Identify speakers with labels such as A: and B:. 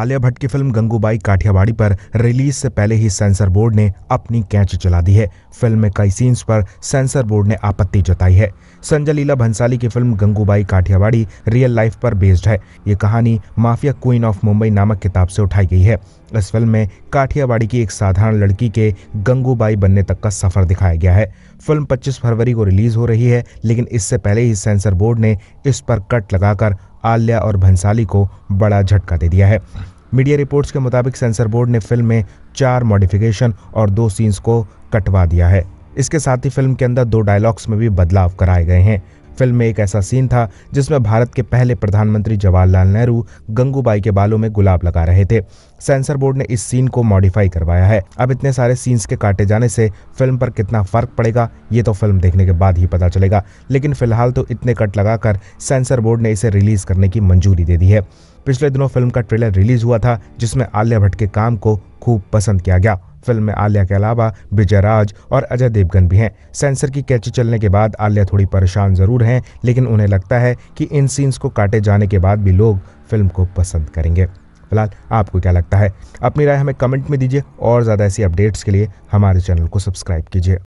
A: आलिया भट्ट की फिल्म गंगूबाई काठियावाड़ी पर रिलीज से पहले ही सेंसर बोर्ड ने अपनी कैच चला दी है फिल्म में कई सीन्स पर सेंसर बोर्ड ने आपत्ति जताई है संजय लीला भंसाली की film Gangubai Kathiawadi real life पर बेस्ड है ये कहानी माफिया क्वीन ऑफ मुंबई नामक किताब से उठाई गई है इस फिल्म में काठियावाड़ी की एक साधारण लड़की के गंगूबाई बनने तक का सफर दिखाया गया है फिल्म 25 फरवरी को रिलीज हो रही है लेकिन इससे पहले ही सेंसर बोर्ड ने इस पर कट लगाकर आल्या और भंसाली को बड़ा झटका दे दिया है मीडिया रिपोर्ट्स के मुताबिक सेंसर बोर्ड ने फिल्म में चार मॉडिफिकेशन और दो सीन्स को कटवा दिया है इसके साथ ही फिल्म के अंदर दो डायलॉग्स में भी बदलाव कराए गए हैं फिल्म में एक ऐसा सीन था जिसमें भारत के पहले प्रधानमंत्री जवाहरलाल नेहरू गंगूबाई के बालों में गुलाब लगा रहे थे सेंसर बोर्ड ने इस सीन को मॉडिफाई करवाया है अब इतने सारे सीन्स के काटे जाने से फिल्म पर कितना फर्क पड़ेगा ये तो फिल्म देखने के बाद ही पता चलेगा लेकिन फिलहाल तो इतने कट लगाकर सेंसर बोर्ड ने इसे रिलीज करने की मंजूरी दे दी है पिछले दिनों फिल्म का ट्रेलर रिलीज हुआ था जिसमें आलिया भट्ट के काम को खूब पसंद किया गया फिल्म में आलिया के अलावा विजय राज और अजय देवगन भी हैं सेंसर की कैची चलने के बाद आलिया थोड़ी परेशान ज़रूर हैं लेकिन उन्हें लगता है कि इन सीन्स को काटे जाने के बाद भी लोग फिल्म को पसंद करेंगे फिलहाल आपको क्या लगता है अपनी राय हमें कमेंट में दीजिए और ज़्यादा ऐसी अपडेट्स के लिए हमारे चैनल को सब्सक्राइब कीजिए